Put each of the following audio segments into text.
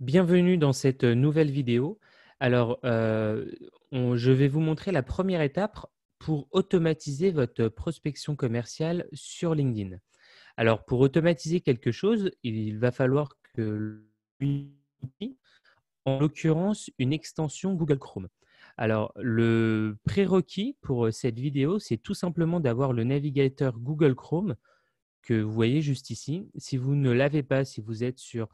Bienvenue dans cette euh, nouvelle vidéo. Alors, euh, je vais vous montrer la première étape pour automatiser votre prospection commerciale sur LinkedIn. Alors, pour automatiser quelque chose, il va falloir que en l'occurrence, une extension Google Chrome. Alors, le prérequis pour euh, cette vidéo, c'est tout simplement d'avoir le navigateur Google Chrome que vous voyez juste ici. Si vous ne l'avez pas, si vous êtes sur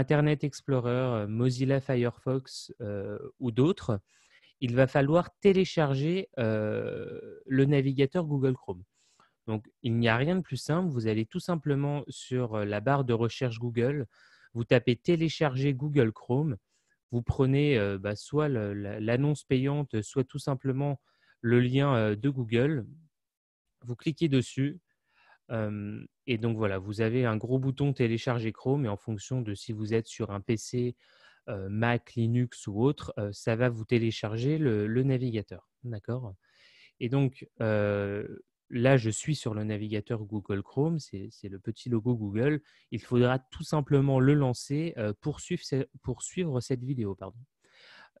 Internet Explorer, euh, Mozilla Firefox euh, ou d'autres, il va falloir télécharger euh, le navigateur Google Chrome. Donc, il n'y a rien de plus simple. Vous allez tout simplement sur la barre de recherche Google, vous tapez télécharger Google Chrome, vous prenez bah, soit l'annonce payante, soit tout simplement le lien de Google, vous cliquez dessus, et donc voilà, vous avez un gros bouton télécharger Chrome et en fonction de si vous êtes sur un PC, Mac, Linux ou autre, ça va vous télécharger le, navigateur. D'accord Et donc là, je suis sur le navigateur Google Chrome, c'est le petit logo Google. Il faudra tout simplement le lancer pour suivre, pour suivre cette vidéo. Pardon.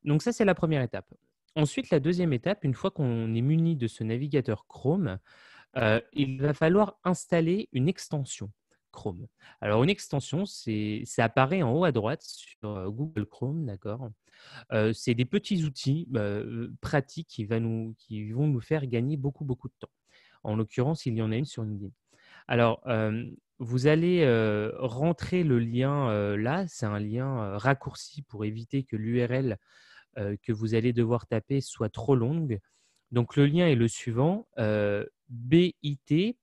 Donc ça, c'est la première étape. Ensuite, la deuxième étape, une fois qu'on est muni de ce navigateur Chrome, euh, il va falloir installer une extension Chrome. Alors, une extension, ça apparaît en haut à droite sur euh, Google Chrome, d'accord euh, C'est des petits outils bah, pratiques qui, vont nous faire gagner beaucoup, beaucoup de temps. En l'occurrence, il y en a une sur LinkedIn. Alors, vous allez rentrer le lien là. C'est un lien raccourci pour éviter que l'URL que vous allez devoir taper soit trop longue. Donc le lien est le suivant euh, bit.ly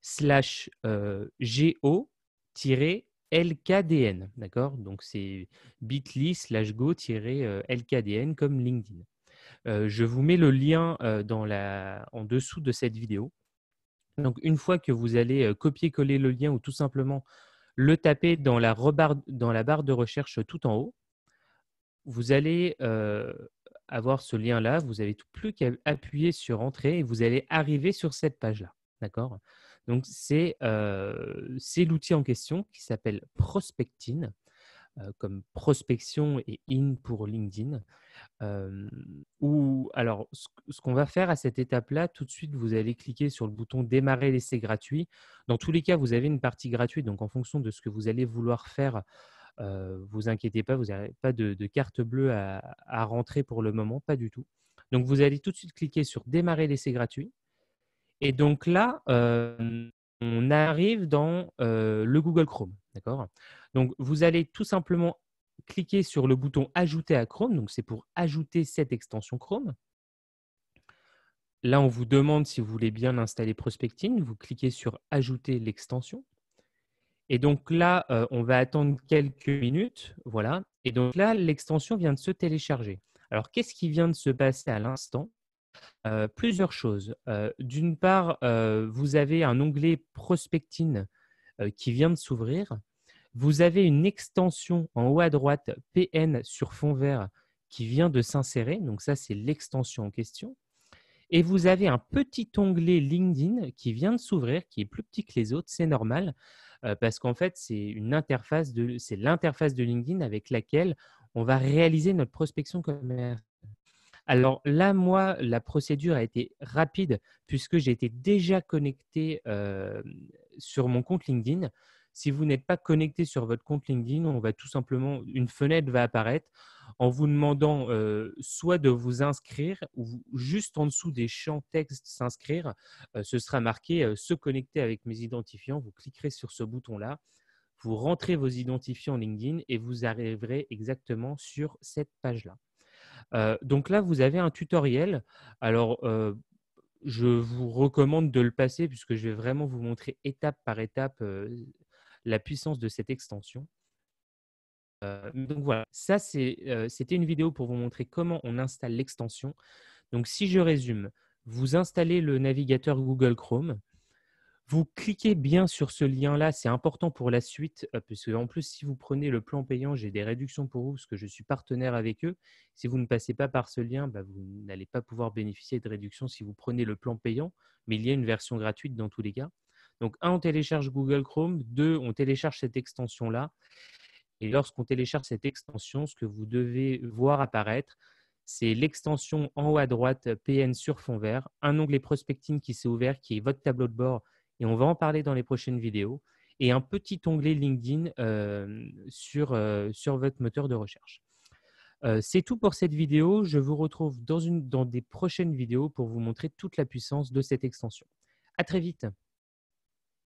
slash euh, go-lkdn. D'accord Donc c'est bit.ly slash go-lkdn comme LinkedIn. Euh, je vous mets le lien dans la... en dessous de cette vidéo. Donc une fois que vous allez copier-coller le lien ou tout simplement le taper dans dans la barre de recherche tout en haut, vous allez avoir ce lien-là. Vous avez plus qu'à appuyer sur Entrée et vous allez arriver sur cette page-là. D'accord Donc, euh, c'est l'outil en question qui s'appelle Prospectine, euh, comme prospection et in pour LinkedIn. Euh, Ou alors, ce, ce qu'on va faire à cette étape-là, tout de suite, vous allez cliquer sur le bouton Démarrer l'essai gratuit. Dans tous les cas, vous avez une partie gratuite. Donc, en fonction de ce que vous allez vouloir faire, vous inquiétez pas, vous n'avez pas de, carte bleue à, rentrer pour le moment, pas du tout. Donc vous allez tout de suite cliquer sur démarrer l'essai gratuit. Et donc là, on arrive dans le Google Chrome. D'accord Donc vous allez tout simplement cliquer sur le bouton Ajouter à Chrome. Donc, c'est pour ajouter cette extension Chrome. Là, on vous demande si vous voulez bien installer Prospecting. Vous cliquez sur Ajouter l'extension. Et donc là, euh, on va attendre quelques minutes. Voilà. Et donc là, l'extension vient de se télécharger. Alors, qu'est-ce qui vient de se passer à l'instant euh, Plusieurs choses. Euh, d'une part, vous avez un onglet prospectine qui vient de s'ouvrir. Vous avez une extension en haut à droite, PN sur fond vert, qui vient de s'insérer. Donc ça, c'est l'extension en question. Et vous avez un petit onglet LinkedIn qui vient de s'ouvrir, qui est plus petit que les autres, c'est normal parce qu'en fait, c'est une interface de, c'est l'interface de LinkedIn avec laquelle on va réaliser notre prospection commerciale. Alors là, moi, la procédure a été rapide puisque j'ai été déjà connecté sur mon compte LinkedIn. Si vous n'êtes pas connecté sur votre compte LinkedIn, on va tout simplement, une fenêtre va apparaître en vous demandant euh, soit de vous inscrire ou juste en dessous des champs texte s'inscrire, euh, ce sera marqué euh, se connecter avec mes identifiants. Vous cliquerez sur ce bouton-là, vous rentrez vos identifiants LinkedIn et vous arriverez exactement sur cette page-là. donc là, vous avez un tutoriel. Alors, je vous recommande de le passer puisque je vais vraiment vous montrer étape par étape la puissance de cette extension. Euh, donc voilà, ça euh, c'était une vidéo pour vous montrer comment on installe l'extension. Donc si je résume, vous installez le navigateur Google Chrome, vous cliquez bien sur ce lien-là, c'est important pour la suite, euh, parce en plus, si vous prenez le plan payant, j'ai des réductions pour vous, parce que je suis partenaire avec eux. Si vous ne passez pas par ce lien, bah, vous n'allez pas pouvoir bénéficier de réductions si vous prenez le plan payant, mais il y a une version gratuite dans tous les cas. Donc, un, on télécharge Google Chrome. Deux, on télécharge cette extension-là. Et lorsqu'on télécharge cette extension, ce que vous devez voir apparaître, c'est l'extension en haut à droite PN sur fond vert, un onglet prospecting qui s'est ouvert, qui est votre tableau de bord, et on va en parler dans les prochaines vidéos, et un petit onglet LinkedIn euh, sur, euh, sur votre moteur de recherche. Euh, c'est tout pour cette vidéo. Je vous retrouve dans, une, dans des prochaines vidéos pour vous montrer toute la puissance de cette extension. À très vite.